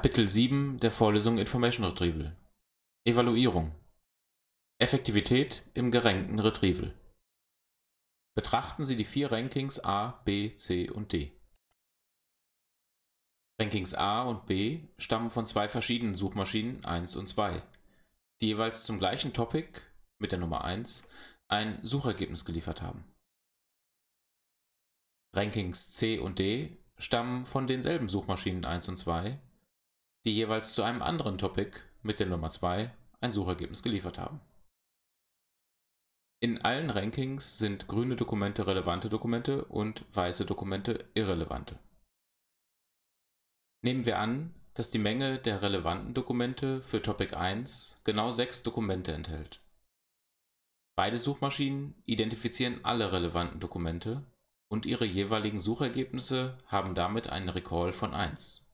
Kapitel 7 der Vorlesung Information Retrieval Evaluierung Effektivität im gerankten Retrieval Betrachten Sie die vier Rankings A, B, C und D. Rankings A und B stammen von zwei verschiedenen Suchmaschinen 1 und 2, die jeweils zum gleichen Topic mit der Nummer 1 ein Suchergebnis geliefert haben. Rankings C und D stammen von denselben Suchmaschinen 1 und 2, die jeweils zu einem anderen Topic mit der Nummer 2 ein Suchergebnis geliefert haben. In allen Rankings sind grüne Dokumente relevante Dokumente und weiße Dokumente irrelevante. Nehmen wir an, dass die Menge der relevanten Dokumente für Topic 1 genau sechs Dokumente enthält. Beide Suchmaschinen identifizieren alle relevanten Dokumente und ihre jeweiligen Suchergebnisse haben damit einen Recall von 1.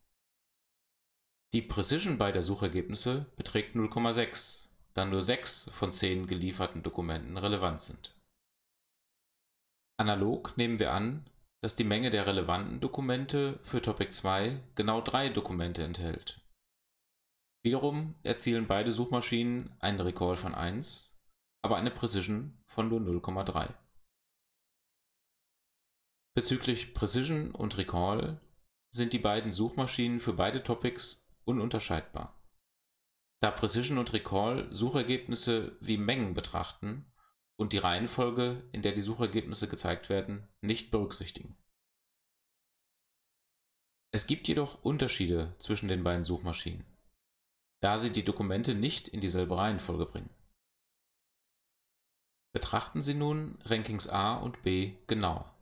Die Precision beider Suchergebnisse beträgt 0,6, da nur 6 von 10 gelieferten Dokumenten relevant sind. Analog nehmen wir an, dass die Menge der relevanten Dokumente für Topic 2 genau 3 Dokumente enthält. Wiederum erzielen beide Suchmaschinen einen Recall von 1, aber eine Precision von nur 0,3. Bezüglich Precision und Recall sind die beiden Suchmaschinen für beide Topics ununterscheidbar. Da Precision und Recall Suchergebnisse wie Mengen betrachten und die Reihenfolge, in der die Suchergebnisse gezeigt werden, nicht berücksichtigen. Es gibt jedoch Unterschiede zwischen den beiden Suchmaschinen, da sie die Dokumente nicht in dieselbe Reihenfolge bringen. Betrachten Sie nun Rankings A und B genauer.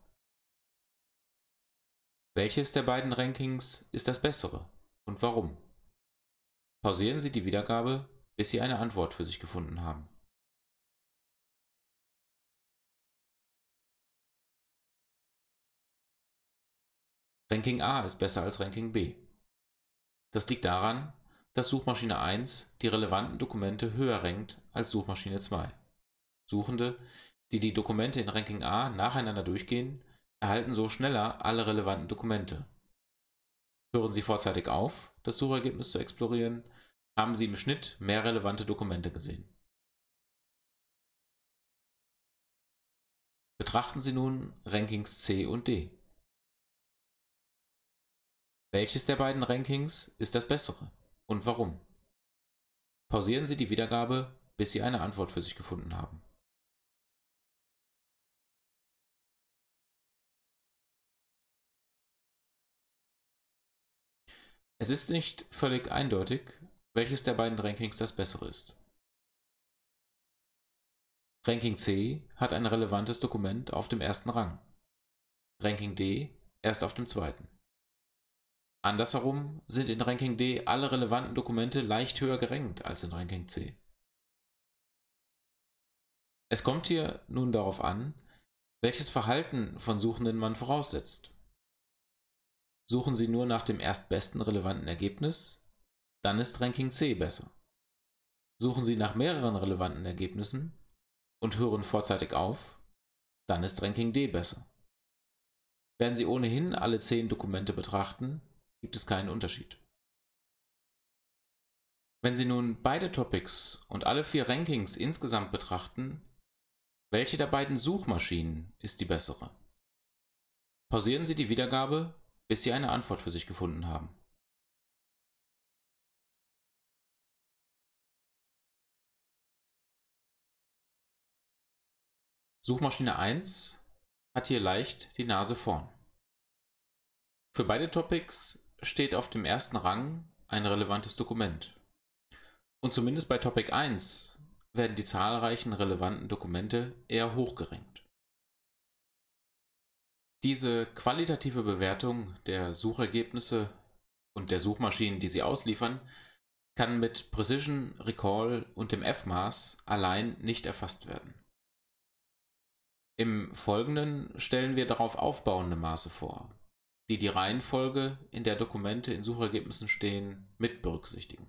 Welches der beiden Rankings ist das bessere und warum? Pausieren Sie die Wiedergabe, bis Sie eine Antwort für sich gefunden haben. Ranking A ist besser als Ranking B. Das liegt daran, dass Suchmaschine 1 die relevanten Dokumente höher rankt als Suchmaschine 2. Suchende, die die Dokumente in Ranking A nacheinander durchgehen, erhalten so schneller alle relevanten Dokumente Hören Sie vorzeitig auf, das Suchergebnis zu explorieren, haben Sie im Schnitt mehr relevante Dokumente gesehen. Betrachten Sie nun Rankings C und D. Welches der beiden Rankings ist das bessere und warum? Pausieren Sie die Wiedergabe, bis Sie eine Antwort für sich gefunden haben Es ist nicht völlig eindeutig, welches der beiden Rankings das bessere ist. Ranking C hat ein relevantes Dokument auf dem ersten Rang, Ranking D erst auf dem zweiten. Andersherum sind in Ranking D alle relevanten Dokumente leicht höher gerankt als in Ranking C. Es kommt hier nun darauf an, welches Verhalten von Suchenden man voraussetzt Suchen Sie nur nach dem erstbesten relevanten Ergebnis, dann ist Ranking C besser. Suchen Sie nach mehreren relevanten Ergebnissen und hören vorzeitig auf, dann ist Ranking D besser. Werden Sie ohnehin alle 10 Dokumente betrachten, gibt es keinen Unterschied. Wenn Sie nun beide Topics und alle vier Rankings insgesamt betrachten, welche der beiden Suchmaschinen ist die bessere? Pausieren Sie die Wiedergabe bis Sie eine Antwort für sich gefunden haben. Suchmaschine 1 hat hier leicht die Nase vorn. Für beide Topics steht auf dem ersten Rang ein relevantes Dokument. Und zumindest bei Topic 1 werden die zahlreichen relevanten Dokumente eher hochgerenkt. Diese qualitative Bewertung der Suchergebnisse und der Suchmaschinen, die sie ausliefern, kann mit Precision, Recall und dem F-Maß allein nicht erfasst werden. Im Folgenden stellen wir darauf aufbauende Maße vor, die die Reihenfolge, in der Dokumente in Suchergebnissen stehen, mit berücksichtigen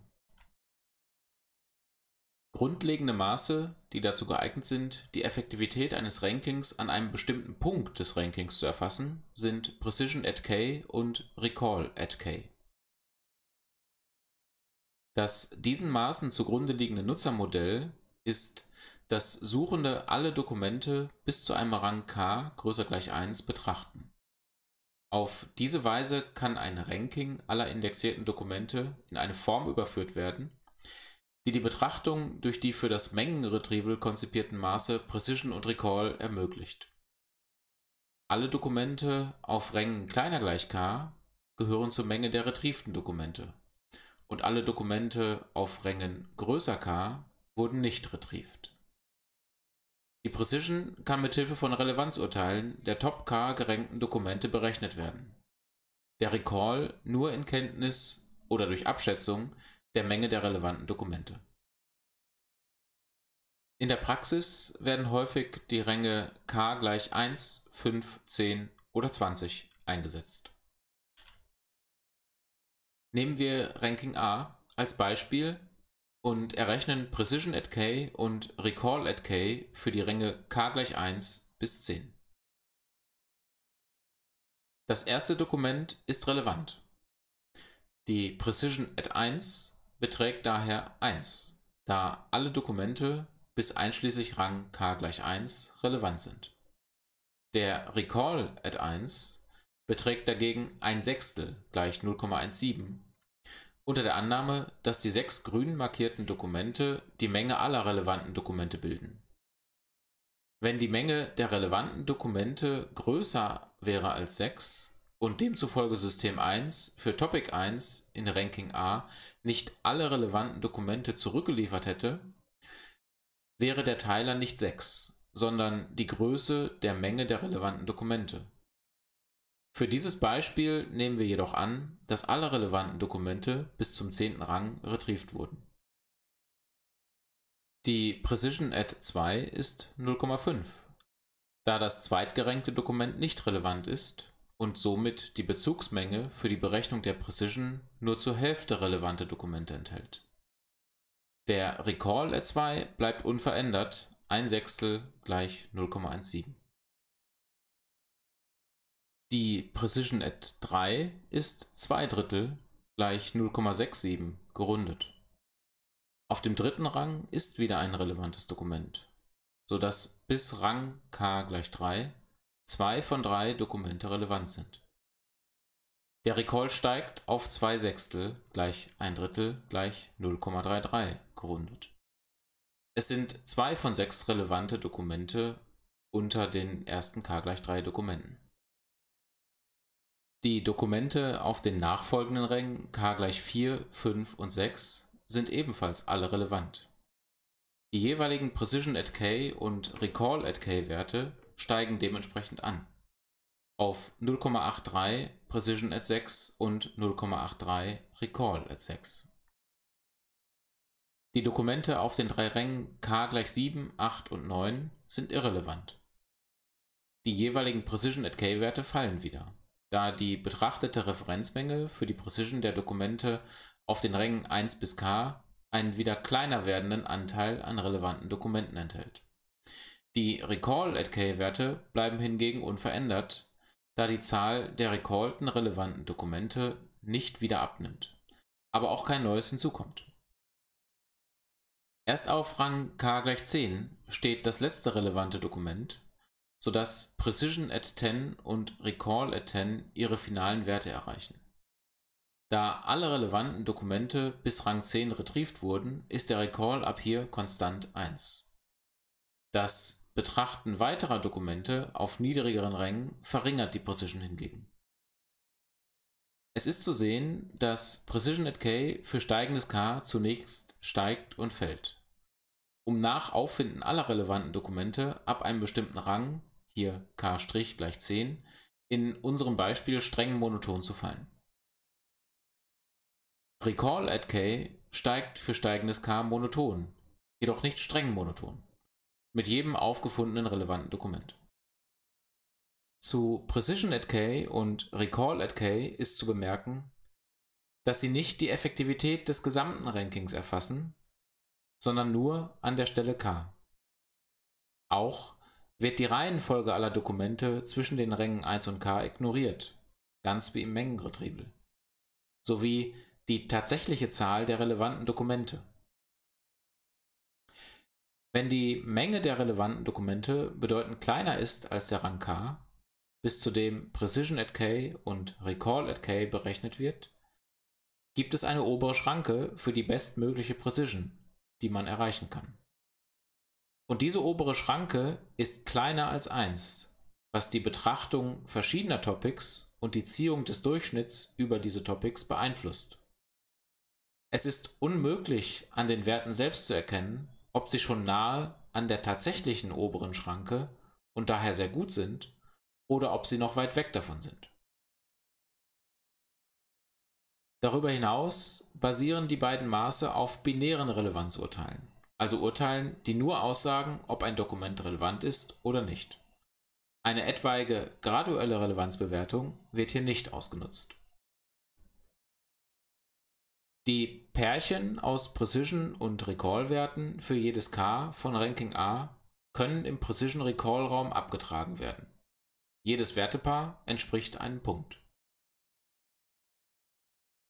Grundlegende Maße, die dazu geeignet sind, die Effektivität eines Rankings an einem bestimmten Punkt des Rankings zu erfassen, sind Precision at K und Recall at K. Das diesen Maßen zugrunde liegende Nutzermodell ist, dass Suchende alle Dokumente bis zu einem Rang k größer gleich 1 betrachten. Auf diese Weise kann ein Ranking aller indexierten Dokumente in eine Form überführt werden die die Betrachtung durch die für das Mengenretrieval konzipierten Maße Precision und Recall ermöglicht. Alle Dokumente auf Rängen kleiner gleich k gehören zur Menge der retrievten Dokumente und alle Dokumente auf Rängen größer k wurden nicht retrieved. Die Precision kann mit Hilfe von Relevanzurteilen der Top K gerankten Dokumente berechnet werden. Der Recall nur in Kenntnis oder durch Abschätzung der Menge der relevanten Dokumente. In der Praxis werden häufig die Ränge k gleich 1, 5, 10 oder 20 eingesetzt. Nehmen wir Ranking A als Beispiel und errechnen Precision at k und Recall at k für die Ränge k gleich 1 bis 10. Das erste Dokument ist relevant. Die Precision at 1 beträgt daher 1, da alle Dokumente bis einschließlich Rang k gleich 1 relevant sind. Der Recall at 1 beträgt dagegen 1 Sechstel gleich 0,17 unter der Annahme, dass die sechs grün markierten Dokumente die Menge aller relevanten Dokumente bilden. Wenn die Menge der relevanten Dokumente größer wäre als 6, und demzufolge System 1 für Topic 1 in Ranking A nicht alle relevanten Dokumente zurückgeliefert hätte, wäre der Teiler nicht 6, sondern die Größe der Menge der relevanten Dokumente. Für dieses Beispiel nehmen wir jedoch an, dass alle relevanten Dokumente bis zum 10. Rang retrieved wurden. Die Precision at 2 ist 0,5. Da das zweitgerankte Dokument nicht relevant ist, und somit die Bezugsmenge für die Berechnung der Precision nur zur Hälfte relevante Dokumente enthält. Der Recall R2 bleibt unverändert, 1 Sechstel gleich 0,17. Die Precision at 3 ist 2 Drittel gleich 0,67 gerundet. Auf dem dritten Rang ist wieder ein relevantes Dokument, sodass bis Rang k gleich 3 zwei von drei Dokumente relevant sind. Der Recall steigt auf 2 Sechstel gleich 1 Drittel gleich 0,33 gerundet. Es sind zwei von sechs relevante Dokumente unter den ersten k gleich 3 Dokumenten. Die Dokumente auf den nachfolgenden Rängen k gleich 4, 5 und 6 sind ebenfalls alle relevant. Die jeweiligen Precision at K und Recall at K Werte steigen dementsprechend an. Auf 0,83 Precision at 6 und 0,83 Recall at 6. Die Dokumente auf den drei Rängen K gleich 7, 8 und 9 sind irrelevant. Die jeweiligen Precision at K-Werte fallen wieder, da die betrachtete Referenzmenge für die Precision der Dokumente auf den Rängen 1 bis K einen wieder kleiner werdenden Anteil an relevanten Dokumenten enthält. Die recall at k werte bleiben hingegen unverändert, da die Zahl der recallten relevanten Dokumente nicht wieder abnimmt, aber auch kein neues hinzukommt. Erst auf Rang k gleich 10 steht das letzte relevante Dokument, sodass Precision at 10 und Recall at 10 ihre finalen Werte erreichen. Da alle relevanten Dokumente bis Rang 10 retrieved wurden, ist der Recall ab hier konstant 1. Das Betrachten weiterer Dokumente auf niedrigeren Rängen verringert die Precision hingegen. Es ist zu sehen, dass Precision at K für steigendes K zunächst steigt und fällt, um nach Auffinden aller relevanten Dokumente ab einem bestimmten Rang, hier K' gleich 10, in unserem Beispiel streng monoton zu fallen. Recall at K steigt für steigendes K monoton, jedoch nicht streng monoton mit jedem aufgefundenen relevanten Dokument. Zu Precision at K und Recall at K ist zu bemerken, dass sie nicht die Effektivität des gesamten Rankings erfassen, sondern nur an der Stelle K. Auch wird die Reihenfolge aller Dokumente zwischen den Rängen 1 und K ignoriert, ganz wie im Mengenretrieval, sowie die tatsächliche Zahl der relevanten Dokumente. Wenn die Menge der relevanten Dokumente bedeutend kleiner ist als der Rang k, bis zu dem Precision at k und Recall at k berechnet wird, gibt es eine obere Schranke für die bestmögliche Precision, die man erreichen kann. Und diese obere Schranke ist kleiner als 1, was die Betrachtung verschiedener Topics und die Ziehung des Durchschnitts über diese Topics beeinflusst. Es ist unmöglich, an den Werten selbst zu erkennen, ob sie schon nahe an der tatsächlichen oberen Schranke und daher sehr gut sind oder ob sie noch weit weg davon sind. Darüber hinaus basieren die beiden Maße auf binären Relevanzurteilen, also Urteilen, die nur aussagen, ob ein Dokument relevant ist oder nicht. Eine etwaige graduelle Relevanzbewertung wird hier nicht ausgenutzt die Pärchen aus Precision und Recall-Werten für jedes K von Ranking A können im Precision Recall-Raum abgetragen werden. Jedes Wertepaar entspricht einem Punkt.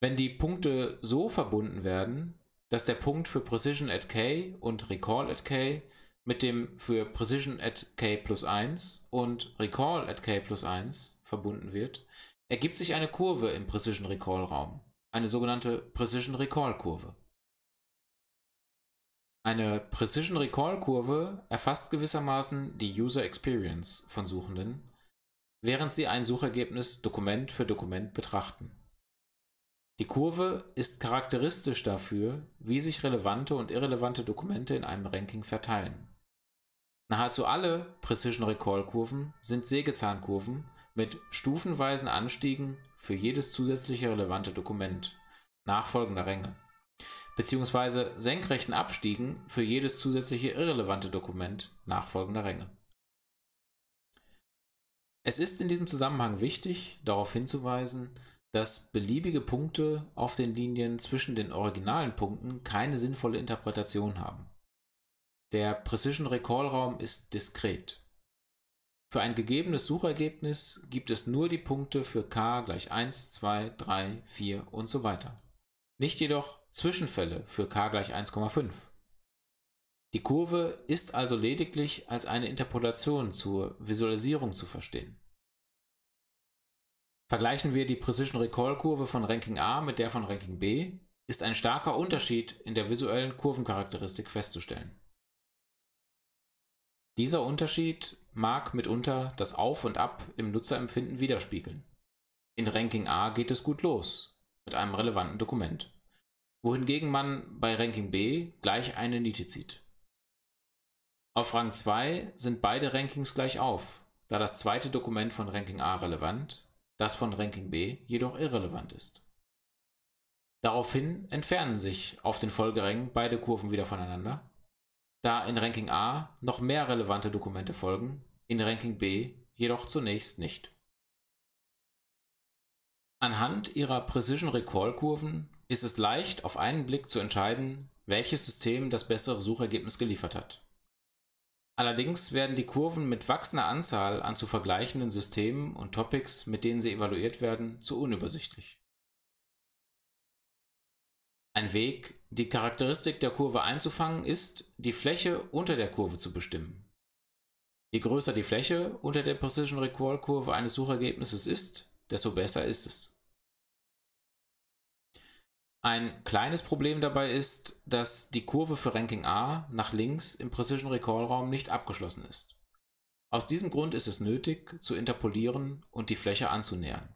Wenn die Punkte so verbunden werden, dass der Punkt für Precision at K und Recall at K mit dem für Precision at K plus 1 und Recall at K plus 1 verbunden wird, ergibt sich eine Kurve im Precision Recall Raum eine sogenannte Precision Recall Kurve. Eine Precision Recall Kurve erfasst gewissermaßen die User Experience von Suchenden, während sie ein Suchergebnis Dokument für Dokument betrachten. Die Kurve ist charakteristisch dafür, wie sich relevante und irrelevante Dokumente in einem Ranking verteilen. Nahezu alle Precision Recall Kurven sind Sägezahnkurven, mit stufenweisen Anstiegen für jedes zusätzliche relevante Dokument nachfolgender Ränge, beziehungsweise senkrechten Abstiegen für jedes zusätzliche irrelevante Dokument nachfolgender Ränge. Es ist in diesem Zusammenhang wichtig, darauf hinzuweisen, dass beliebige Punkte auf den Linien zwischen den originalen Punkten keine sinnvolle Interpretation haben. Der Precision Recall Raum ist diskret. Für ein gegebenes Suchergebnis gibt es nur die Punkte für k gleich 1, 2, 3, 4 und so weiter. Nicht jedoch Zwischenfälle für k gleich 1,5. Die Kurve ist also lediglich als eine Interpolation zur Visualisierung zu verstehen. Vergleichen wir die Precision Recall Kurve von Ranking A mit der von Ranking B, ist ein starker Unterschied in der visuellen Kurvencharakteristik festzustellen. Dieser Unterschied mag mitunter das Auf und Ab im Nutzerempfinden widerspiegeln. In Ranking A geht es gut los, mit einem relevanten Dokument, wohingegen man bei Ranking B gleich eine Niete zieht. Auf Rang 2 sind beide Rankings gleich auf, da das zweite Dokument von Ranking A relevant, das von Ranking B jedoch irrelevant ist. Daraufhin entfernen sich auf den Folgerängen beide Kurven wieder voneinander, da in Ranking A noch mehr relevante Dokumente folgen in Ranking B jedoch zunächst nicht. Anhand ihrer Precision Recall Kurven ist es leicht auf einen Blick zu entscheiden, welches System das bessere Suchergebnis geliefert hat. Allerdings werden die Kurven mit wachsender Anzahl an zu vergleichenden Systemen und Topics, mit denen sie evaluiert werden, zu unübersichtlich. Ein Weg, die Charakteristik der Kurve einzufangen, ist, die Fläche unter der Kurve zu bestimmen. Je größer die Fläche unter der Precision Recall Kurve eines Suchergebnisses ist, desto besser ist es. Ein kleines Problem dabei ist, dass die Kurve für Ranking A nach links im Precision Recall Raum nicht abgeschlossen ist. Aus diesem Grund ist es nötig, zu interpolieren und die Fläche anzunähern.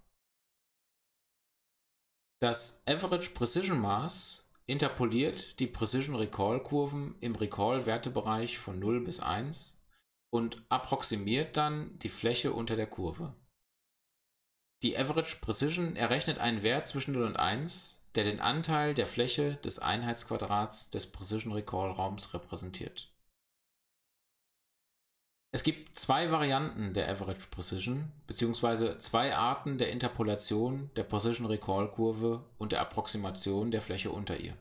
Das Average Precision Maß interpoliert die Precision Recall Kurven im Recall Wertebereich von 0 bis 1 und approximiert dann die Fläche unter der Kurve. Die Average Precision errechnet einen Wert zwischen 0 und 1, der den Anteil der Fläche des Einheitsquadrats des Precision Recall Raums repräsentiert. Es gibt zwei Varianten der Average Precision bzw. zwei Arten der Interpolation der Precision Recall Kurve und der Approximation der Fläche unter ihr.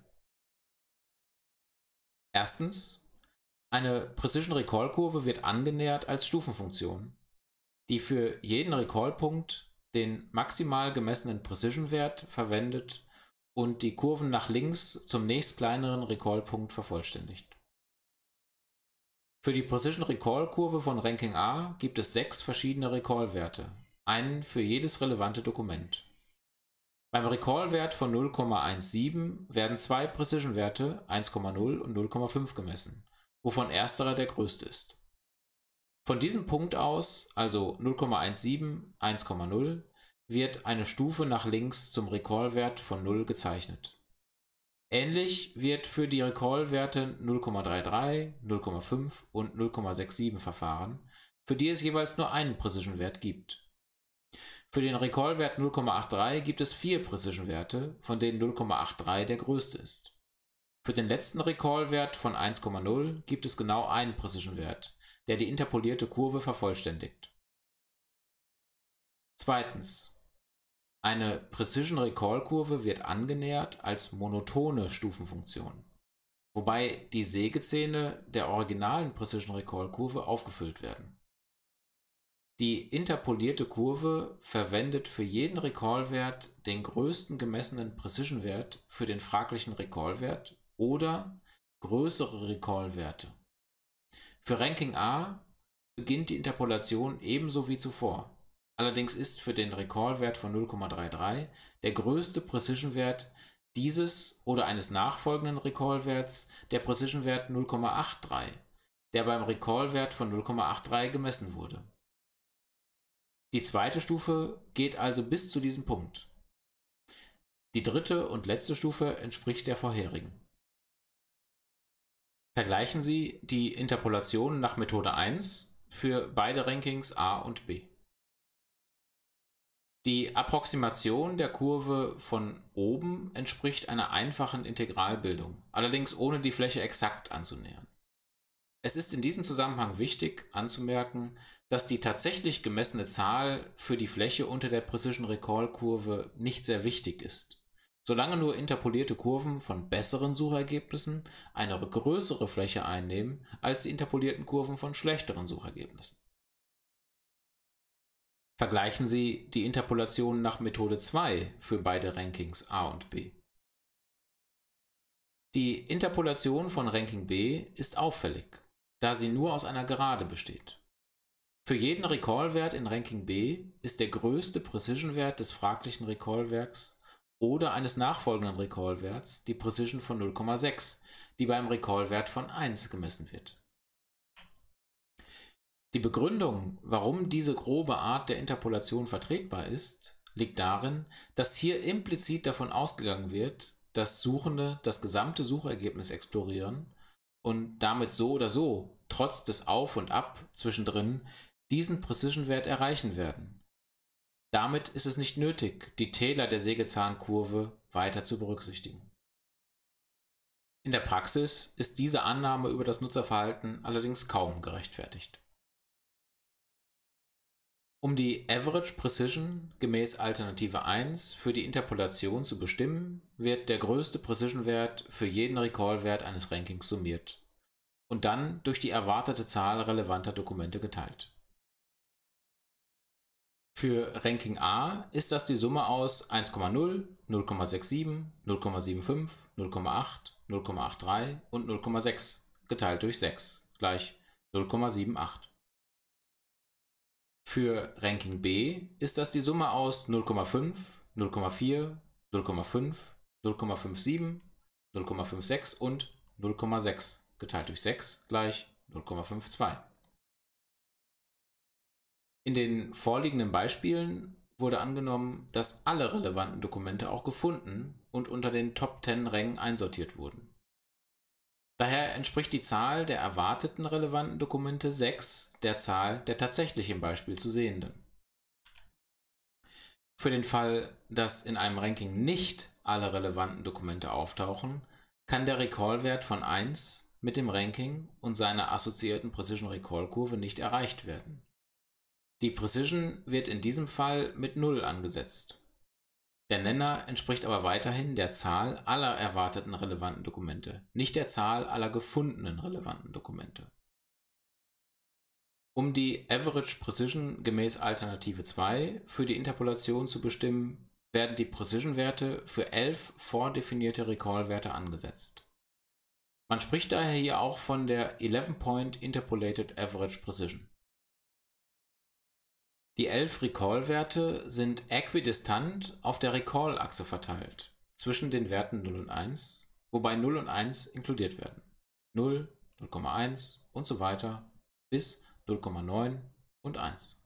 Erstens eine Precision Recall Kurve wird angenähert als Stufenfunktion, die für jeden Recall-Punkt den maximal gemessenen Precision-Wert verwendet und die Kurven nach links zum nächstkleineren Recall-Punkt vervollständigt. Für die Precision Recall Kurve von Ranking A gibt es sechs verschiedene Recall-Werte, einen für jedes relevante Dokument. Beim Recall-Wert von 0,17 werden zwei Precision-Werte 1,0 und 0,5 gemessen wovon ersterer der größte ist. Von diesem Punkt aus, also 0,17, 1,0, wird eine Stufe nach links zum recall von 0 gezeichnet. Ähnlich wird für die recall 0,33, 0,5 und 0,67 verfahren, für die es jeweils nur einen Precision-Wert gibt. Für den recall 0,83 gibt es vier Precision-Werte, von denen 0,83 der größte ist. Für den letzten Recall-Wert von 1,0 gibt es genau einen Precision-Wert, der die interpolierte Kurve vervollständigt. Zweitens. Eine Precision-Recall-Kurve wird angenähert als monotone Stufenfunktion, wobei die Sägezähne der originalen Precision-Recall-Kurve aufgefüllt werden. Die interpolierte Kurve verwendet für jeden Recall-Wert den größten gemessenen Precision-Wert für den fraglichen Recall-Wert oder größere Recall-Werte. Für Ranking A beginnt die Interpolation ebenso wie zuvor. Allerdings ist für den Recall-Wert von 0,33 der größte Precision-Wert dieses oder eines nachfolgenden Recall-Werts der Precision-Wert 0,83, der beim Recall-Wert von 0,83 gemessen wurde. Die zweite Stufe geht also bis zu diesem Punkt. Die dritte und letzte Stufe entspricht der vorherigen. Vergleichen Sie die Interpolation nach Methode 1 für beide Rankings A und B. Die Approximation der Kurve von oben entspricht einer einfachen Integralbildung, allerdings ohne die Fläche exakt anzunähern. Es ist in diesem Zusammenhang wichtig anzumerken, dass die tatsächlich gemessene Zahl für die Fläche unter der Precision Recall Kurve nicht sehr wichtig ist. Solange nur interpolierte Kurven von besseren Suchergebnissen eine größere Fläche einnehmen als die interpolierten Kurven von schlechteren Suchergebnissen. Vergleichen Sie die Interpolation nach Methode 2 für beide Rankings A und B. Die Interpolation von Ranking B ist auffällig, da sie nur aus einer Gerade besteht. Für jeden Recallwert in Ranking B ist der größte Precision-Wert des fraglichen Recallwerks werks oder eines nachfolgenden recall die Precision von 0,6, die beim recall von 1 gemessen wird. Die Begründung, warum diese grobe Art der Interpolation vertretbar ist, liegt darin, dass hier implizit davon ausgegangen wird, dass Suchende das gesamte Suchergebnis explorieren und damit so oder so, trotz des Auf und Ab zwischendrin, diesen Precision-Wert erreichen werden. Damit ist es nicht nötig, die Täler der Sägezahnkurve weiter zu berücksichtigen. In der Praxis ist diese Annahme über das Nutzerverhalten allerdings kaum gerechtfertigt. Um die Average Precision gemäß Alternative 1 für die Interpolation zu bestimmen, wird der größte Precision-Wert für jeden Recall-Wert eines Rankings summiert und dann durch die erwartete Zahl relevanter Dokumente geteilt. Für Ranking A ist das die Summe aus 1,0, 0,67, 0,75, 0,8, 0,83 und 0,6 geteilt durch 6 gleich 0,78. Für Ranking B ist das die Summe aus 0,5, 0,4, 0,5, 0,57, 0,56 und 0,6 geteilt durch 6 gleich 0,52. In den vorliegenden Beispielen wurde angenommen, dass alle relevanten Dokumente auch gefunden und unter den Top-10-Rängen einsortiert wurden. Daher entspricht die Zahl der erwarteten relevanten Dokumente 6 der Zahl der tatsächlich im Beispiel zu sehenden. Für den Fall, dass in einem Ranking nicht alle relevanten Dokumente auftauchen, kann der Recall-Wert von 1 mit dem Ranking und seiner assoziierten Precision Recall Kurve nicht erreicht werden. Die Precision wird in diesem Fall mit 0 angesetzt. Der Nenner entspricht aber weiterhin der Zahl aller erwarteten relevanten Dokumente, nicht der Zahl aller gefundenen relevanten Dokumente. Um die Average Precision gemäß Alternative 2 für die Interpolation zu bestimmen, werden die Precision-Werte für 11 vordefinierte Recall-Werte angesetzt. Man spricht daher hier auch von der 11-Point Interpolated Average Precision. Die elf Recall-Werte sind äquidistant auf der Recall-Achse verteilt, zwischen den Werten 0 und 1, wobei 0 und 1 inkludiert werden. 0, 0,1 und so weiter bis 0,9 und 1.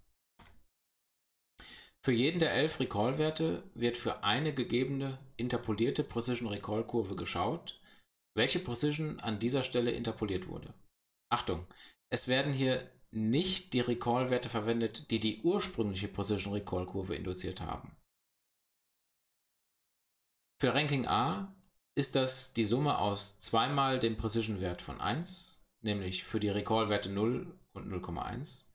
Für jeden der elf Recall-Werte wird für eine gegebene interpolierte Precision Recall-Kurve geschaut, welche Precision an dieser Stelle interpoliert wurde. Achtung, es werden hier nicht die Recall-Werte verwendet, die die ursprüngliche Position-Recall-Kurve induziert haben. Für Ranking A ist das die Summe aus zweimal dem Precision-Wert von 1, nämlich für die Recall-Werte 0 und 0,1,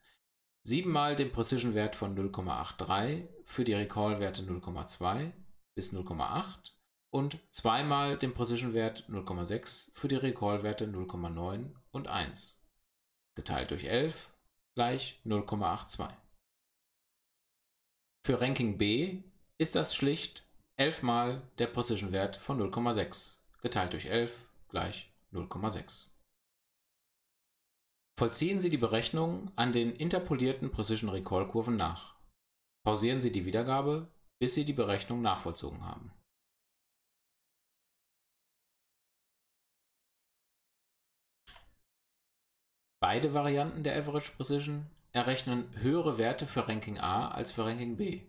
siebenmal dem Precision-Wert von 0,83 für die Recall-Werte 0,2 bis 0,8 und zweimal dem Precision-Wert 0,6 für die Recall-Werte 0,9 und 1 geteilt durch 11 gleich 0,82. Für Ranking B ist das schlicht 11 mal der Precision-Wert von 0,6 geteilt durch 11 gleich 0,6. Vollziehen Sie die Berechnung an den interpolierten Precision Recall Kurven nach. Pausieren Sie die Wiedergabe, bis Sie die Berechnung nachvollzogen haben. Beide Varianten der Average Precision errechnen höhere Werte für Ranking A als für Ranking B,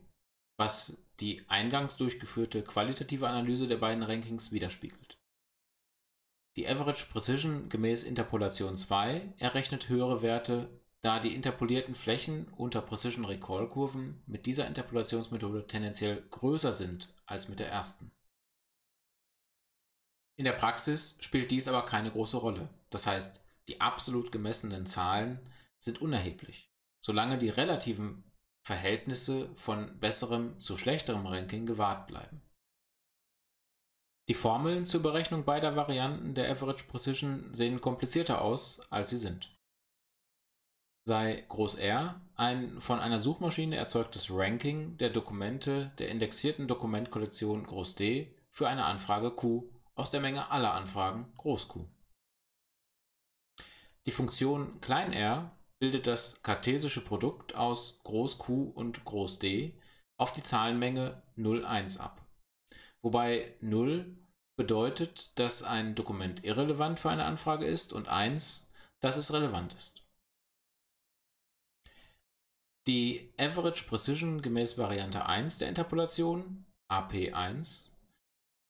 was die eingangs durchgeführte qualitative Analyse der beiden Rankings widerspiegelt. Die Average Precision gemäß Interpolation 2 errechnet höhere Werte, da die interpolierten Flächen unter Precision Recall Kurven mit dieser Interpolationsmethode tendenziell größer sind als mit der ersten. In der Praxis spielt dies aber keine große Rolle, das heißt, die absolut gemessenen Zahlen sind unerheblich, solange die relativen Verhältnisse von besserem zu schlechterem Ranking gewahrt bleiben. Die Formeln zur Berechnung beider Varianten der Average Precision sehen komplizierter aus, als sie sind. Sei R ein von einer Suchmaschine erzeugtes Ranking der Dokumente der indexierten Dokumentkollektion D für eine Anfrage Q aus der Menge aller Anfragen Q. Die Funktion klein r bildet das kartesische Produkt aus groß Q und groß D auf die Zahlenmenge 0, 1 ab, wobei 0 bedeutet, dass ein Dokument irrelevant für eine Anfrage ist und 1, dass es relevant ist. Die Average Precision gemäß Variante 1 der Interpolation, AP1,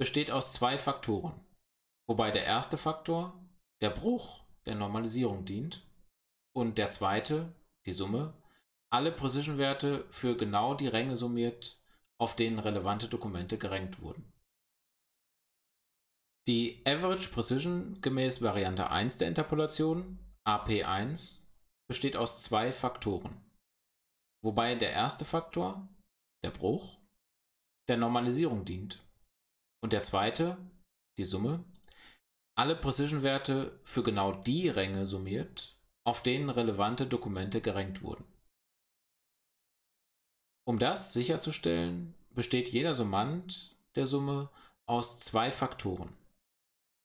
besteht aus zwei Faktoren, wobei der erste Faktor, der Bruch der Normalisierung dient. Und der zweite, die Summe, alle Precision-Werte für genau die Ränge summiert, auf denen relevante Dokumente gerankt wurden. Die Average Precision gemäß Variante 1 der Interpolation, AP1, besteht aus zwei Faktoren, wobei der erste Faktor, der Bruch, der Normalisierung dient und der zweite, die Summe, alle Precision-Werte für genau die Ränge summiert, auf denen relevante Dokumente gerankt wurden. Um das sicherzustellen, besteht jeder Summand der Summe aus zwei Faktoren,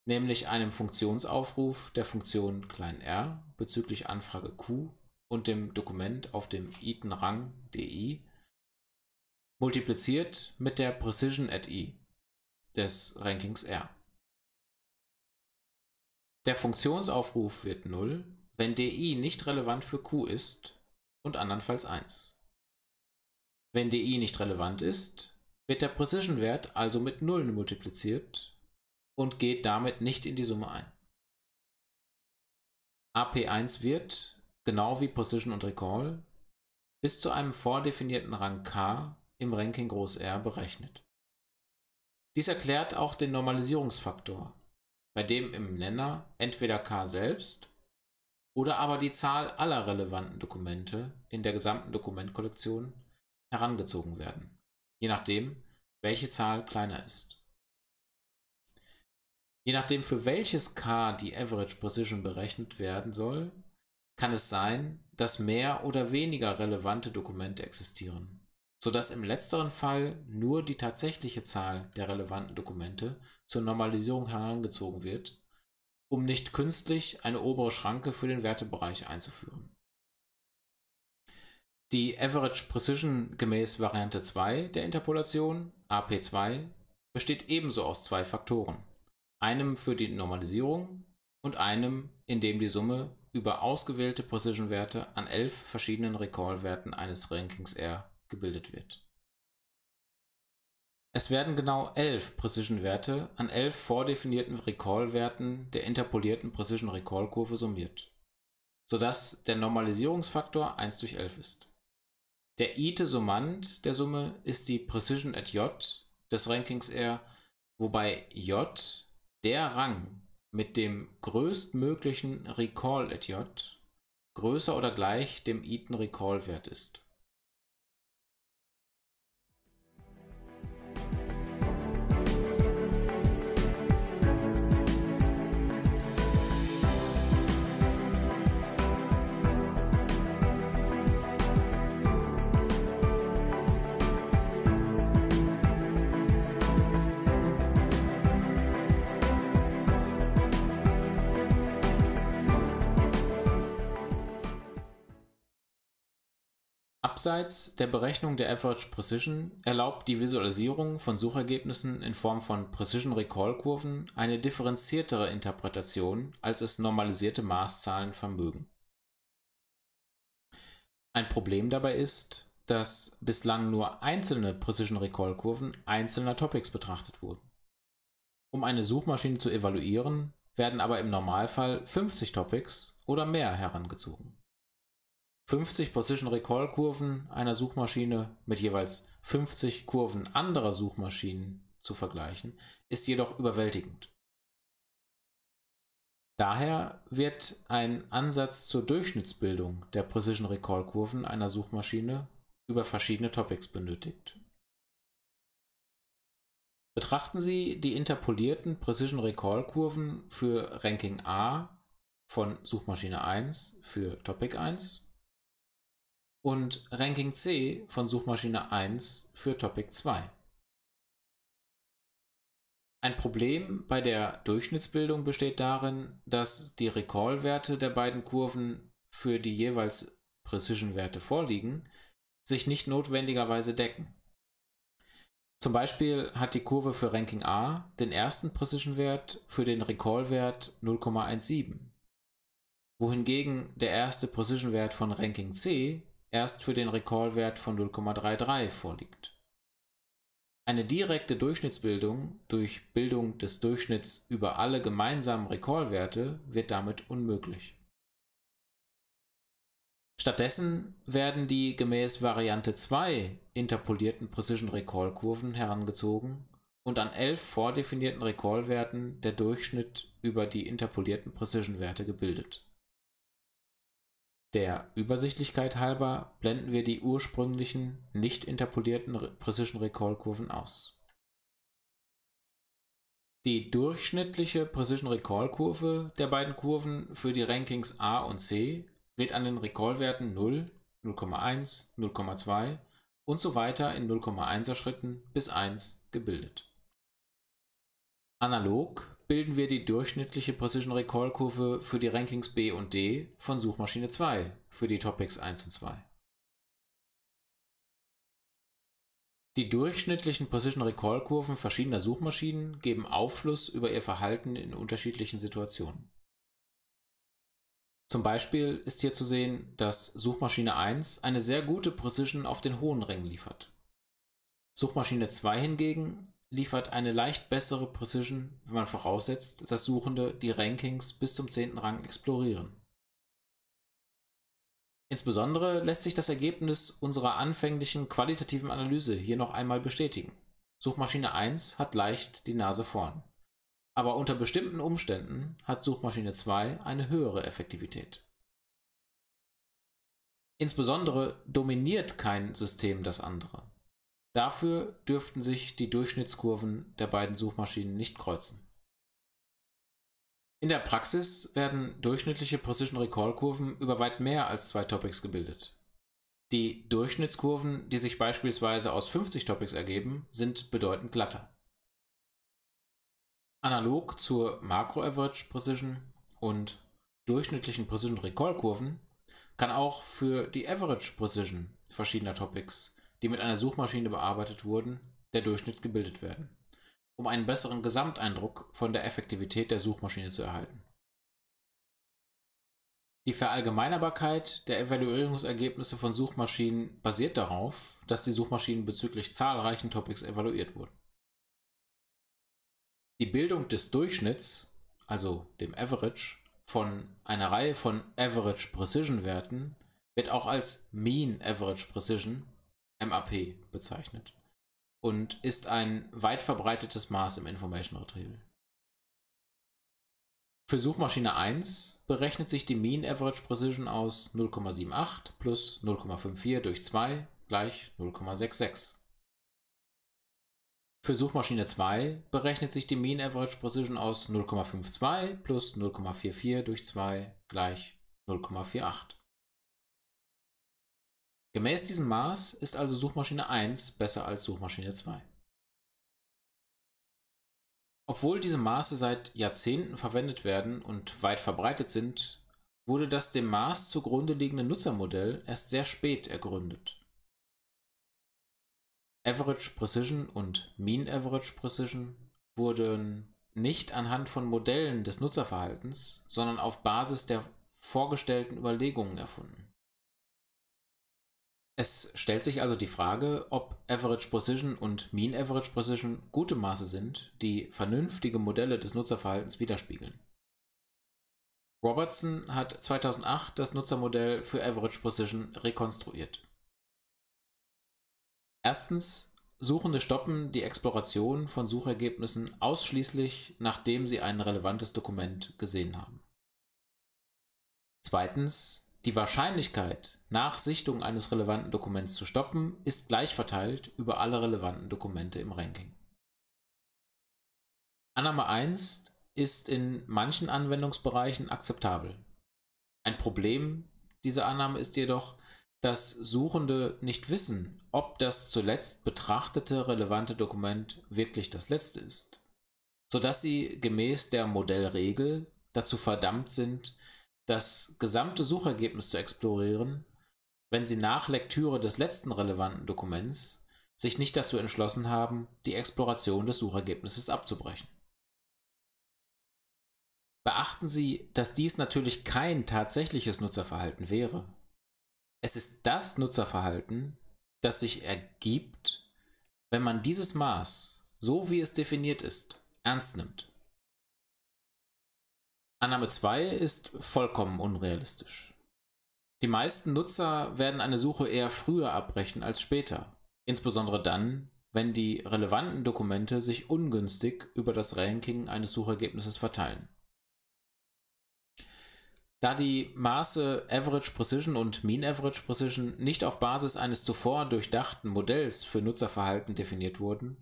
nämlich einem Funktionsaufruf der Funktion r bezüglich Anfrage Q und dem Dokument auf dem Iten-Rang DI multipliziert mit der Precision at I des Rankings R. Der Funktionsaufruf wird 0, wenn di nicht relevant für q ist und andernfalls 1. Wenn di nicht relevant ist, wird der Precision-Wert also mit 0 multipliziert und geht damit nicht in die Summe ein. AP1 wird, genau wie Precision und Recall, bis zu einem vordefinierten Rang K im Ranking R berechnet. Dies erklärt auch den Normalisierungsfaktor, bei dem im Nenner entweder k selbst oder aber die Zahl aller relevanten Dokumente in der gesamten Dokumentkollektion herangezogen werden, je nachdem, welche Zahl kleiner ist. Je nachdem, für welches k die Average Precision berechnet werden soll, kann es sein, dass mehr oder weniger relevante Dokumente existieren sodass im letzteren Fall nur die tatsächliche Zahl der relevanten Dokumente zur Normalisierung herangezogen wird, um nicht künstlich eine obere Schranke für den Wertebereich einzuführen. Die Average Precision gemäß Variante 2 der Interpolation, AP2, besteht ebenso aus zwei Faktoren, einem für die Normalisierung und einem, in dem die Summe über ausgewählte Precision-Werte an elf verschiedenen Recall-Werten eines Rankings R gebildet wird. Es werden genau elf Precision-Werte an elf vordefinierten Recall-Werten der interpolierten Precision-Recall-Kurve summiert, sodass der Normalisierungsfaktor 1 durch 11 ist. Der ite Summand der Summe ist die Precision at j des Rankings R, wobei j der Rang mit dem größtmöglichen Recall at j größer oder gleich dem i Recall-Wert ist. Abseits der Berechnung der Average Precision erlaubt die Visualisierung von Suchergebnissen in Form von Precision-Recall-Kurven eine differenziertere Interpretation, als es normalisierte Maßzahlen vermögen. Ein Problem dabei ist, dass bislang nur einzelne Precision-Recall-Kurven einzelner Topics betrachtet wurden. Um eine Suchmaschine zu evaluieren, werden aber im Normalfall 50 Topics oder mehr herangezogen. 50 Precision Recall Kurven einer Suchmaschine mit jeweils 50 Kurven anderer Suchmaschinen zu vergleichen, ist jedoch überwältigend. Daher wird ein Ansatz zur Durchschnittsbildung der Precision Recall Kurven einer Suchmaschine über verschiedene Topics benötigt. Betrachten Sie die interpolierten Precision Recall Kurven für Ranking A von Suchmaschine 1 für Topic 1 und Ranking C von Suchmaschine 1 für Topic 2. Ein Problem bei der Durchschnittsbildung besteht darin, dass die Recall-Werte der beiden Kurven für die jeweils Precision-Werte vorliegen, sich nicht notwendigerweise decken. Zum Beispiel hat die Kurve für Ranking A den ersten Precision-Wert für den Recall-Wert 0,17, wohingegen der erste Precision-Wert von Ranking C erst für den recall von 0,33 vorliegt. Eine direkte Durchschnittsbildung durch Bildung des Durchschnitts über alle gemeinsamen recall wird damit unmöglich. Stattdessen werden die gemäß Variante 2 interpolierten Precision Recall Kurven herangezogen und an elf vordefinierten recall der Durchschnitt über die interpolierten Precision-Werte gebildet. Der Übersichtlichkeit halber blenden wir die ursprünglichen, nicht interpolierten Precision Recall Kurven aus. Die durchschnittliche Precision Recall Kurve der beiden Kurven für die Rankings A und C wird an den Recall-Werten 0, 0,1, 0,2 und so weiter in 0,1er Schritten bis 1 gebildet. Analog bilden wir die durchschnittliche Precision Recall Kurve für die Rankings B und D von Suchmaschine 2 für die Topics 1 und 2. Die durchschnittlichen Precision Recall Kurven verschiedener Suchmaschinen geben Aufschluss über ihr Verhalten in unterschiedlichen Situationen. Zum Beispiel ist hier zu sehen, dass Suchmaschine 1 eine sehr gute Precision auf den hohen Rängen liefert. Suchmaschine 2 hingegen liefert eine leicht bessere Precision, wenn man voraussetzt, dass Suchende die Rankings bis zum 10. Rang explorieren. Insbesondere lässt sich das Ergebnis unserer anfänglichen qualitativen Analyse hier noch einmal bestätigen. Suchmaschine 1 hat leicht die Nase vorn. Aber unter bestimmten Umständen hat Suchmaschine 2 eine höhere Effektivität. Insbesondere dominiert kein System das andere. Dafür dürften sich die Durchschnittskurven der beiden Suchmaschinen nicht kreuzen. In der Praxis werden durchschnittliche Precision Recall Kurven über weit mehr als zwei Topics gebildet. Die Durchschnittskurven, die sich beispielsweise aus 50 Topics ergeben, sind bedeutend glatter. Analog zur Macro-Average Precision und durchschnittlichen Precision Recall Kurven kann auch für die Average Precision verschiedener Topics die mit einer Suchmaschine bearbeitet wurden, der Durchschnitt gebildet werden, um einen besseren Gesamteindruck von der Effektivität der Suchmaschine zu erhalten. Die Verallgemeinerbarkeit der Evaluierungsergebnisse von Suchmaschinen basiert darauf, dass die Suchmaschinen bezüglich zahlreichen Topics evaluiert wurden. Die Bildung des Durchschnitts, also dem Average, von einer Reihe von Average Precision Werten wird auch als Mean Average Precision MAP bezeichnet und ist ein weit verbreitetes Maß im Information Retrieval. Für Suchmaschine 1 berechnet sich die Mean Average Precision aus 0,78 plus 0,54 durch 2 gleich 0,66. Für Suchmaschine 2 berechnet sich die Mean Average Precision aus 0,52 plus 0,44 durch 2 gleich 0,48. Gemäß diesem Maß ist also Suchmaschine 1 besser als Suchmaschine 2. Obwohl diese Maße seit Jahrzehnten verwendet werden und weit verbreitet sind, wurde das dem Maß zugrunde liegende Nutzermodell erst sehr spät ergründet. Average Precision und Mean Average Precision wurden nicht anhand von Modellen des Nutzerverhaltens, sondern auf Basis der vorgestellten Überlegungen erfunden. Es stellt sich also die Frage, ob Average Precision und Mean Average Precision gute Maße sind, die vernünftige Modelle des Nutzerverhaltens widerspiegeln. Robertson hat 2008 das Nutzermodell für Average Precision rekonstruiert. Erstens, Suchende stoppen die Exploration von Suchergebnissen ausschließlich, nachdem sie ein relevantes Dokument gesehen haben. Zweitens, die Wahrscheinlichkeit, nach Sichtung eines relevanten Dokuments zu stoppen, ist gleich verteilt über alle relevanten Dokumente im Ranking. Annahme 1 ist in manchen Anwendungsbereichen akzeptabel. Ein Problem dieser Annahme ist jedoch, dass Suchende nicht wissen, ob das zuletzt betrachtete relevante Dokument wirklich das letzte ist, sodass sie gemäß der Modellregel dazu verdammt sind, das gesamte Suchergebnis zu explorieren, wenn sie nach Lektüre des letzten relevanten Dokuments sich nicht dazu entschlossen haben, die Exploration des Suchergebnisses abzubrechen. Beachten Sie, dass dies natürlich kein tatsächliches Nutzerverhalten wäre. Es ist das Nutzerverhalten, das sich ergibt, wenn man dieses Maß, so wie es definiert ist, ernst nimmt. Annahme 2 ist vollkommen unrealistisch. Die meisten Nutzer werden eine Suche eher früher abbrechen als später, insbesondere dann, wenn die relevanten Dokumente sich ungünstig über das Ranking eines Suchergebnisses verteilen. Da die Maße Average Precision und Mean Average Precision nicht auf Basis eines zuvor durchdachten Modells für Nutzerverhalten definiert wurden,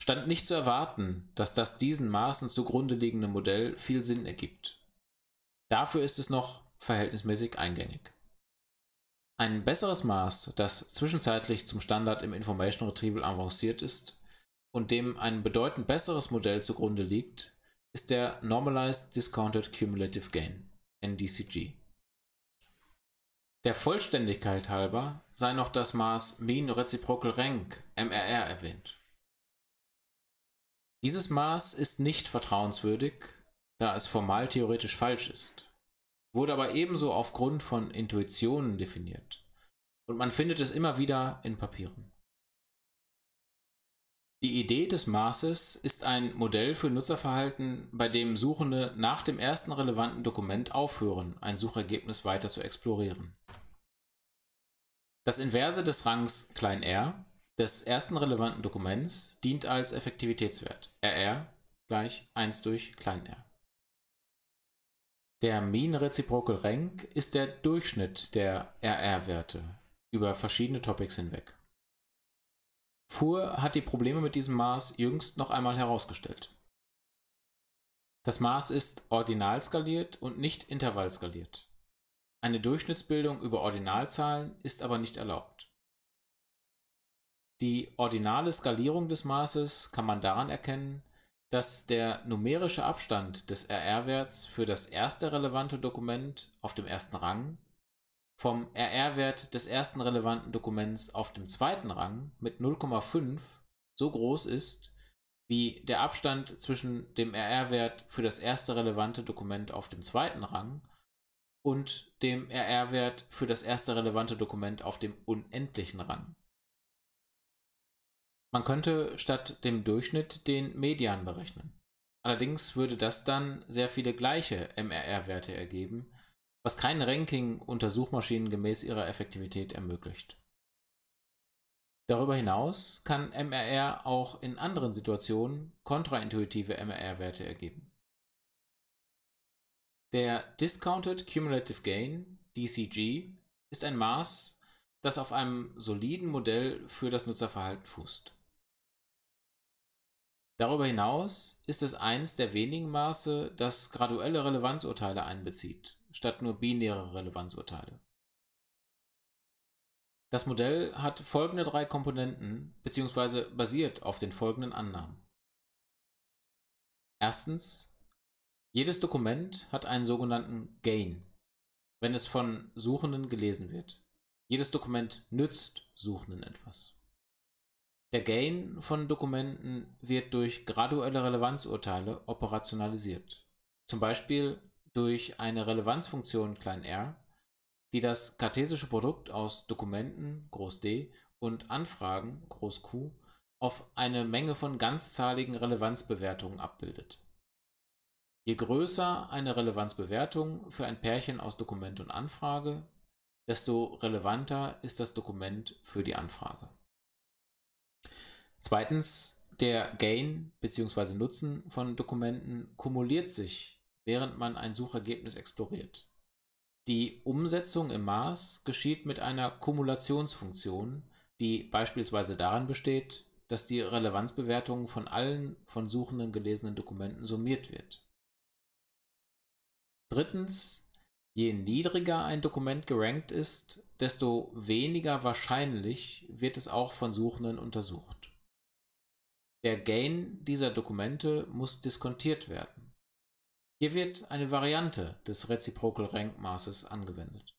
stand nicht zu erwarten, dass das diesen Maßen zugrunde liegende Modell viel Sinn ergibt. Dafür ist es noch verhältnismäßig eingängig. Ein besseres Maß, das zwischenzeitlich zum Standard im Information Retrieval avanciert ist und dem ein bedeutend besseres Modell zugrunde liegt, ist der Normalized Discounted Cumulative Gain, NDCG. Der Vollständigkeit halber sei noch das Maß Mean Reciprocal Rank, MRR, erwähnt. Dieses Maß ist nicht vertrauenswürdig, da es formal theoretisch falsch ist, wurde aber ebenso aufgrund von Intuitionen definiert und man findet es immer wieder in Papieren. Die Idee des Maßes ist ein Modell für Nutzerverhalten, bei dem Suchende nach dem ersten relevanten Dokument aufhören, ein Suchergebnis weiter zu explorieren. Das Inverse des Rangs r des ersten relevanten Dokuments dient als Effektivitätswert RR gleich 1 durch r. Der Mean Reciprocal Rank ist der Durchschnitt der RR-Werte über verschiedene Topics hinweg. Fuhr hat die Probleme mit diesem Maß jüngst noch einmal herausgestellt. Das Maß ist ordinal skaliert und nicht intervallskaliert. Eine Durchschnittsbildung über Ordinalzahlen ist aber nicht erlaubt. Die ordinale Skalierung des Maßes kann man daran erkennen, dass der numerische Abstand des RR-Werts für das erste relevante Dokument auf dem ersten Rang vom RR-Wert des ersten relevanten Dokuments auf dem zweiten Rang mit 0,5 so groß ist, wie der Abstand zwischen dem RR-Wert für das erste relevante Dokument auf dem zweiten Rang und dem RR-Wert für das erste relevante Dokument auf dem unendlichen Rang. Man könnte statt dem Durchschnitt den Median berechnen. Allerdings würde das dann sehr viele gleiche MRR-Werte ergeben, was kein Ranking unter Suchmaschinen gemäß ihrer Effektivität ermöglicht. Darüber hinaus kann MRR auch in anderen Situationen kontraintuitive MRR-Werte ergeben. Der Discounted Cumulative Gain, DCG, ist ein Maß, das auf einem soliden Modell für das Nutzerverhalten fußt. Darüber hinaus ist es eins der wenigen Maße, das graduelle Relevanzurteile einbezieht, statt nur binäre Relevanzurteile. Das Modell hat folgende drei Komponenten bzw. basiert auf den folgenden Annahmen. Erstens, jedes Dokument hat einen sogenannten Gain, wenn es von Suchenden gelesen wird. Jedes Dokument nützt Suchenden etwas. Der Gain von Dokumenten wird durch graduelle Relevanzurteile operationalisiert, zum Beispiel durch eine Relevanzfunktion r, die das kartesische Produkt aus Dokumenten D und Anfragen Q auf eine Menge von ganzzahligen Relevanzbewertungen abbildet. Je größer eine Relevanzbewertung für ein Pärchen aus Dokument und Anfrage, desto relevanter ist das Dokument für die Anfrage. Zweitens, der Gain bzw. Nutzen von Dokumenten kumuliert sich, während man ein Suchergebnis exploriert. Die Umsetzung im Maß geschieht mit einer Kumulationsfunktion, die beispielsweise darin besteht, dass die Relevanzbewertung von allen von Suchenden gelesenen Dokumenten summiert wird. Drittens, je niedriger ein Dokument gerankt ist, desto weniger wahrscheinlich wird es auch von Suchenden untersucht. Der Gain dieser Dokumente muss diskontiert werden. Hier wird eine Variante des Reciprocal-Rank-Maßes angewendet.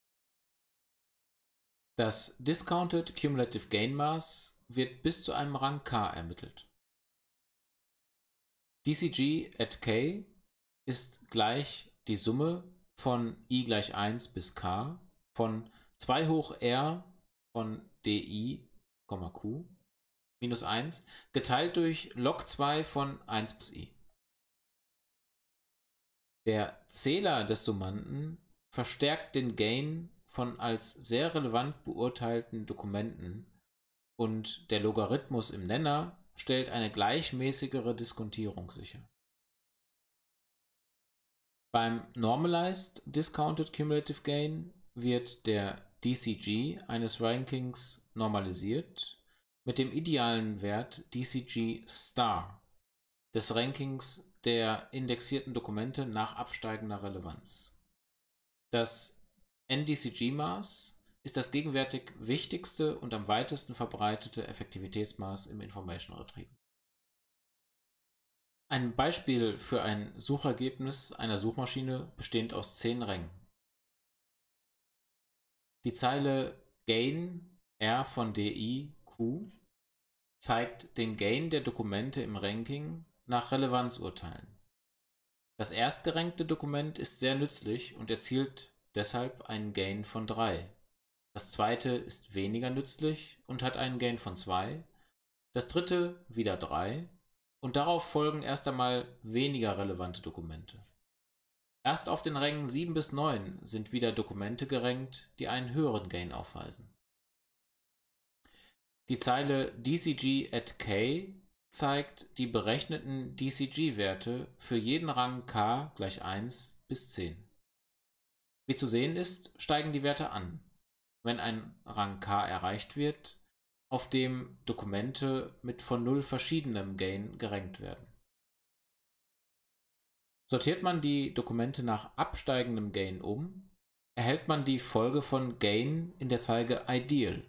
Das Discounted Cumulative Gain-Maß wird bis zu einem Rang K ermittelt. DCG at K ist gleich die Summe von i gleich 1 bis k von 2 hoch r von di, q minus 1 geteilt durch log 2 von 1 plus i. Der Zähler des Summanden verstärkt den Gain von als sehr relevant beurteilten Dokumenten und der Logarithmus im Nenner stellt eine gleichmäßigere Diskontierung sicher. Beim Normalized Discounted Cumulative Gain wird der DCG eines Rankings normalisiert mit dem idealen Wert DCG Star des Rankings der indexierten Dokumente nach absteigender Relevanz. Das NDCG-Maß ist das gegenwärtig wichtigste und am weitesten verbreitete Effektivitätsmaß im Information Retrieval. Ein Beispiel für ein Suchergebnis einer Suchmaschine bestehend aus zehn Rängen. Die Zeile Gain R von DI Q zeigt den Gain der Dokumente im Ranking nach Relevanzurteilen. Das erstgerankte Dokument ist sehr nützlich und erzielt deshalb einen Gain von 3. Das zweite ist weniger nützlich und hat einen Gain von 2. Das dritte wieder 3 und darauf folgen erst einmal weniger relevante Dokumente. Erst auf den Rängen 7 bis 9 sind wieder Dokumente gerankt, die einen höheren Gain aufweisen. Die Zeile DCG at K zeigt die berechneten DCG-Werte für jeden Rang k gleich 1 bis 10. Wie zu sehen ist, steigen die Werte an, wenn ein Rang k erreicht wird, auf dem Dokumente mit von 0 verschiedenem Gain gerankt werden. Sortiert man die Dokumente nach absteigendem Gain um, erhält man die Folge von Gain in der Zeige Ideal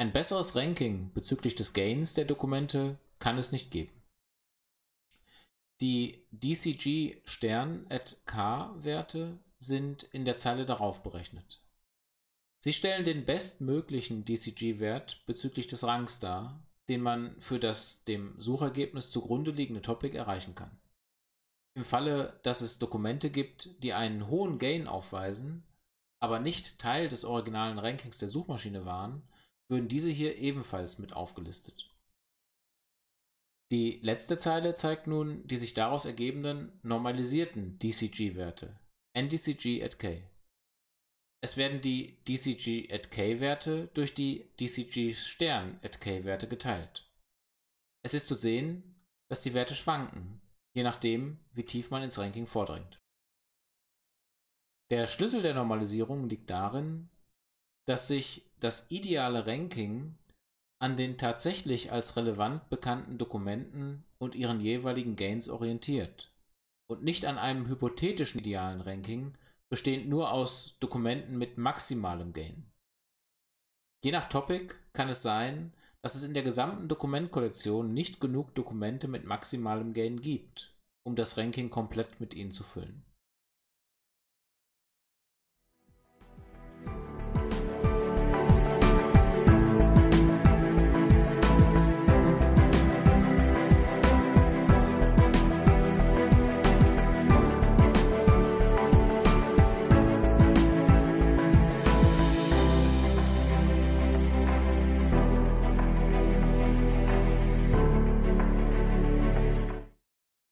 ein besseres Ranking bezüglich des Gains der Dokumente kann es nicht geben. Die DCG-Stern-at-K-Werte sind in der Zeile darauf berechnet. Sie stellen den bestmöglichen DCG-Wert bezüglich des Rangs dar, den man für das dem Suchergebnis zugrunde liegende Topic erreichen kann. Im Falle, dass es Dokumente gibt, die einen hohen Gain aufweisen, aber nicht Teil des originalen Rankings der Suchmaschine waren, würden diese hier ebenfalls mit aufgelistet. Die letzte Zeile zeigt nun die sich daraus ergebenden normalisierten DCG-Werte, NDCG at K. Es werden die DCG at K-Werte durch die DCG Stern at K-Werte geteilt. Es ist zu sehen, dass die Werte schwanken, je nachdem, wie tief man ins Ranking vordringt. Der Schlüssel der Normalisierung liegt darin, dass sich das ideale Ranking an den tatsächlich als relevant bekannten Dokumenten und ihren jeweiligen Gains orientiert und nicht an einem hypothetischen idealen Ranking, bestehend nur aus Dokumenten mit maximalem Gain. Je nach Topic kann es sein, dass es in der gesamten Dokumentkollektion nicht genug Dokumente mit maximalem Gain gibt, um das Ranking komplett mit ihnen zu füllen.